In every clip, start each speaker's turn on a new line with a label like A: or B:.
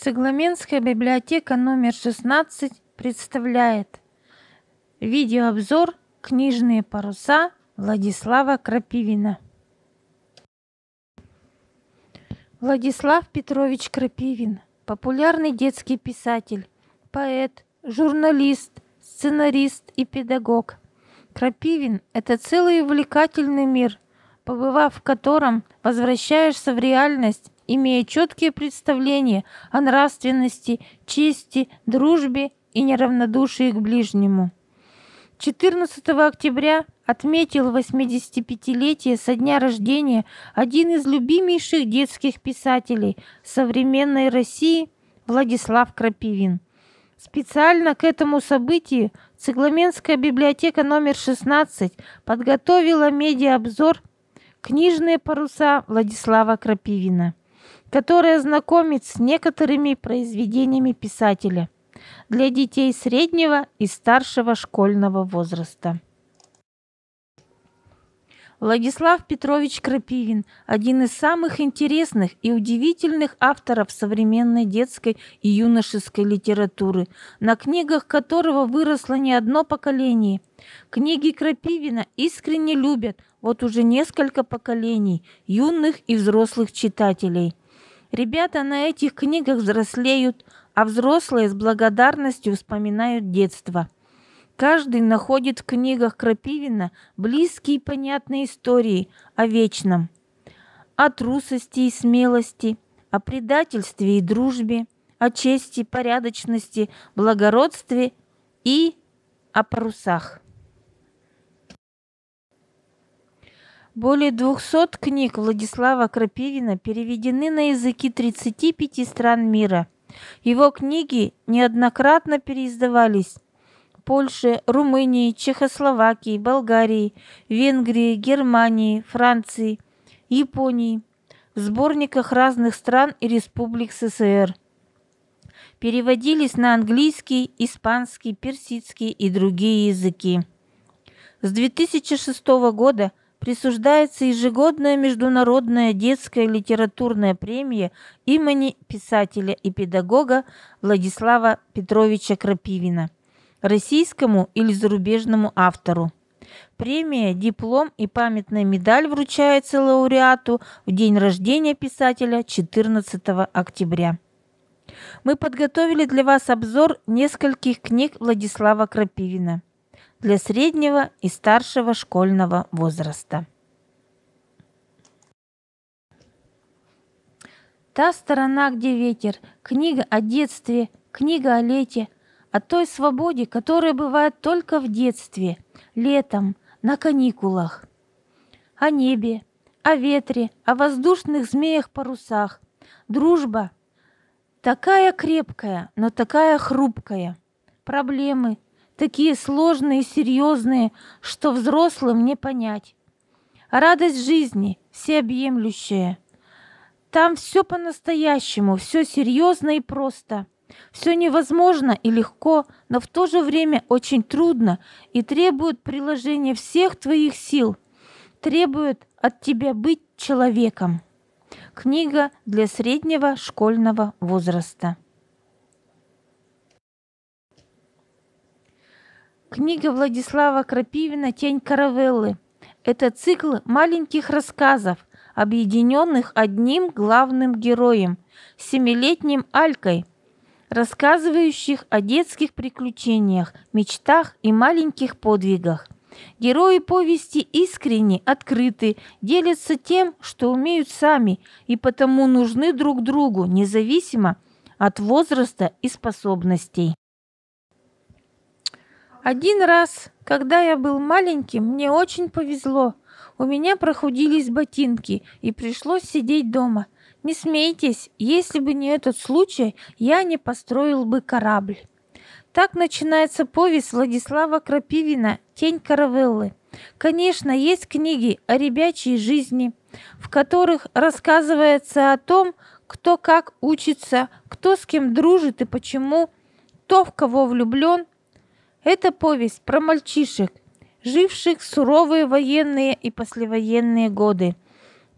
A: Цегламенская библиотека номер 16 представляет видеообзор «Книжные паруса» Владислава Крапивина. Владислав Петрович Крапивин – популярный детский писатель, поэт, журналист, сценарист и педагог. Крапивин – это целый увлекательный мир, побывав в котором, возвращаешься в реальность имея четкие представления о нравственности, чести, дружбе и неравнодушии к ближнему. 14 октября отметил 85-летие со дня рождения один из любимейших детских писателей современной России Владислав Крапивин. Специально к этому событию Цикламенская библиотека номер 16 подготовила медиаобзор «Книжные паруса» Владислава Крапивина которая знакомит с некоторыми произведениями писателя для детей среднего и старшего школьного возраста. Владислав Петрович Крапивин – один из самых интересных и удивительных авторов современной детской и юношеской литературы, на книгах которого выросло не одно поколение. Книги Крапивина искренне любят вот уже несколько поколений юных и взрослых читателей – Ребята на этих книгах взрослеют, а взрослые с благодарностью вспоминают детство. Каждый находит в книгах Крапивина близкие и понятные истории о вечном, о трусости и смелости, о предательстве и дружбе, о чести, порядочности, благородстве и о парусах. Более 200 книг Владислава Крапивина переведены на языки 35 стран мира. Его книги неоднократно переиздавались. в Польше, Румынии, Чехословакии, Болгарии, Венгрии, Германии, Франции, Японии, в сборниках разных стран и республик СССР. Переводились на английский, испанский, персидский и другие языки. С 2006 года присуждается ежегодная международная детская литературная премия имени писателя и педагога Владислава Петровича Крапивина, российскому или зарубежному автору. Премия, диплом и памятная медаль вручается лауреату в день рождения писателя 14 октября. Мы подготовили для вас обзор нескольких книг Владислава Крапивина – для среднего и старшего школьного возраста. Та сторона, где ветер, книга о детстве, книга о лете, о той свободе, которая бывает только в детстве, летом, на каникулах. О небе, о ветре, о воздушных змеях-парусах. Дружба такая крепкая, но такая хрупкая. Проблемы, такие сложные и серьезные, что взрослым не понять. Радость жизни всеобъемлющая. Там все по-настоящему, все серьезно и просто. Все невозможно и легко, но в то же время очень трудно и требует приложения всех твоих сил, требует от тебя быть человеком. Книга для среднего школьного возраста. Книга Владислава Крапивина «Тень каравеллы». Это цикл маленьких рассказов, объединенных одним главным героем – семилетним Алькой, рассказывающих о детских приключениях, мечтах и маленьких подвигах. Герои повести искренне, открыты, делятся тем, что умеют сами и потому нужны друг другу, независимо от возраста и способностей. Один раз, когда я был маленьким, мне очень повезло. У меня прохудились ботинки, и пришлось сидеть дома. Не смейтесь, если бы не этот случай, я не построил бы корабль. Так начинается повесть Владислава Крапивина «Тень каравеллы». Конечно, есть книги о ребячьей жизни, в которых рассказывается о том, кто как учится, кто с кем дружит и почему, то в кого влюблен, это повесть про мальчишек, живших в суровые военные и послевоенные годы,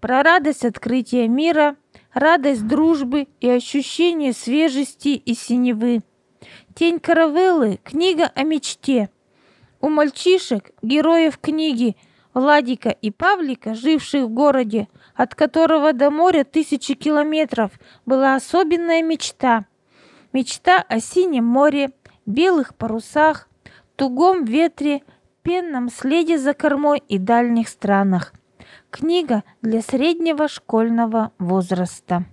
A: про радость открытия мира, радость дружбы и ощущение свежести и синевы. Тень каравеллы – книга о мечте. У мальчишек, героев книги Владика и Павлика, живших в городе, от которого до моря тысячи километров, была особенная мечта. Мечта о синем море, белых парусах, тугом ветре, пенном следе за кормой и дальних странах. Книга для среднего школьного возраста.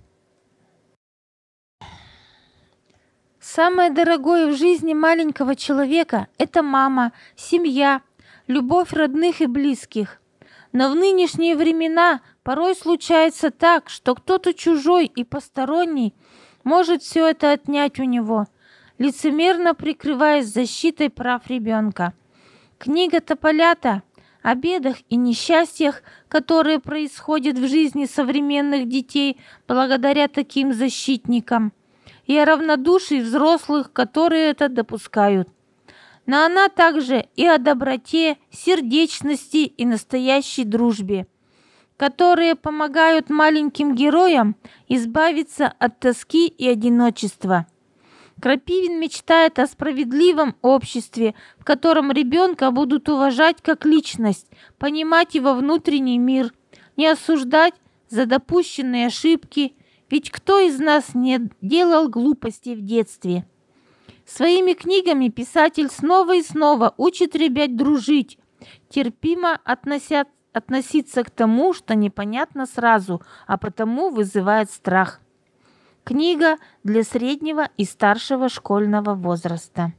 A: Самое дорогое в жизни маленького человека – это мама, семья, любовь родных и близких. Но в нынешние времена порой случается так, что кто-то чужой и посторонний может все это отнять у него – лицемерно прикрываясь защитой прав ребенка. Книга Тополята о бедах и несчастьях, которые происходят в жизни современных детей благодаря таким защитникам, и о равнодушии взрослых, которые это допускают. Но она также и о доброте, сердечности и настоящей дружбе, которые помогают маленьким героям избавиться от тоски и одиночества. Крапивин мечтает о справедливом обществе, в котором ребенка будут уважать как личность, понимать его внутренний мир, не осуждать за допущенные ошибки, ведь кто из нас не делал глупостей в детстве? Своими книгами писатель снова и снова учит ребят дружить, терпимо относя... относиться к тому, что непонятно сразу, а потому вызывает страх. Книга для среднего и старшего школьного возраста.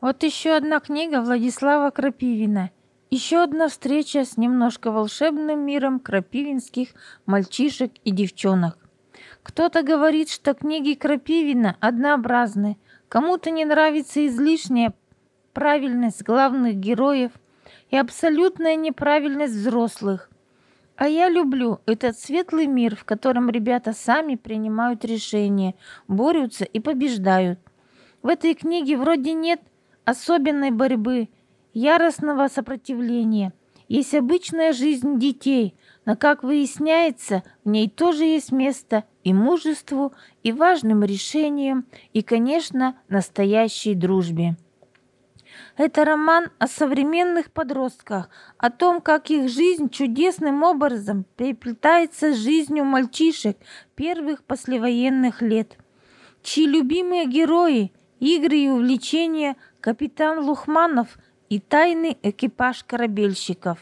A: Вот еще одна книга Владислава Крапивина. Еще одна встреча с немножко волшебным миром крапивинских мальчишек и девчонок. Кто-то говорит, что книги Крапивина однообразны, кому-то не нравится излишняя правильность главных героев и абсолютная неправильность взрослых. А я люблю этот светлый мир, в котором ребята сами принимают решения, борются и побеждают. В этой книге вроде нет особенной борьбы, яростного сопротивления. Есть обычная жизнь детей, но, как выясняется, в ней тоже есть место и мужеству, и важным решениям, и, конечно, настоящей дружбе. Это роман о современных подростках, о том, как их жизнь чудесным образом переплетается с жизнью мальчишек первых послевоенных лет. Чьи любимые герои, игры и увлечения – капитан Лухманов и тайный экипаж корабельщиков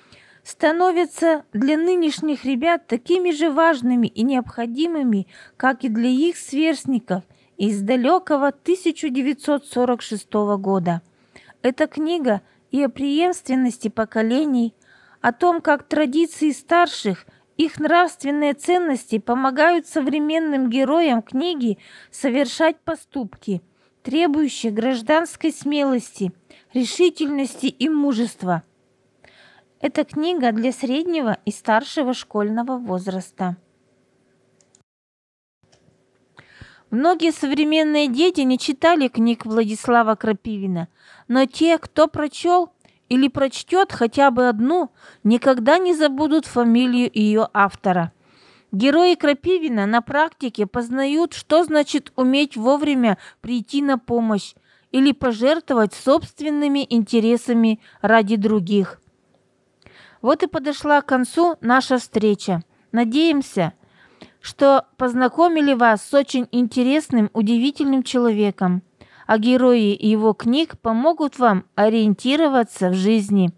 A: – становятся для нынешних ребят такими же важными и необходимыми, как и для их сверстников из далекого 1946 года. Это книга и о преемственности поколений, о том, как традиции старших, их нравственные ценности помогают современным героям книги совершать поступки, требующие гражданской смелости, решительности и мужества. Это книга для среднего и старшего школьного возраста. Многие современные дети не читали книг Владислава Крапивина, но те, кто прочел или прочтет хотя бы одну, никогда не забудут фамилию ее автора. Герои Крапивина на практике познают, что значит уметь вовремя прийти на помощь или пожертвовать собственными интересами ради других. Вот и подошла к концу наша встреча. Надеемся – что познакомили вас с очень интересным, удивительным человеком, а герои его книг помогут вам ориентироваться в жизни,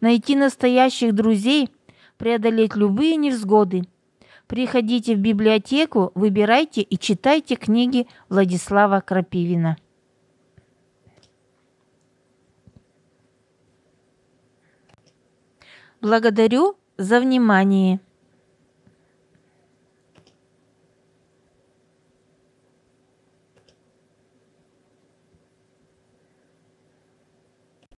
A: найти настоящих друзей, преодолеть любые невзгоды. Приходите в библиотеку, выбирайте и читайте книги Владислава Крапивина. Благодарю за внимание.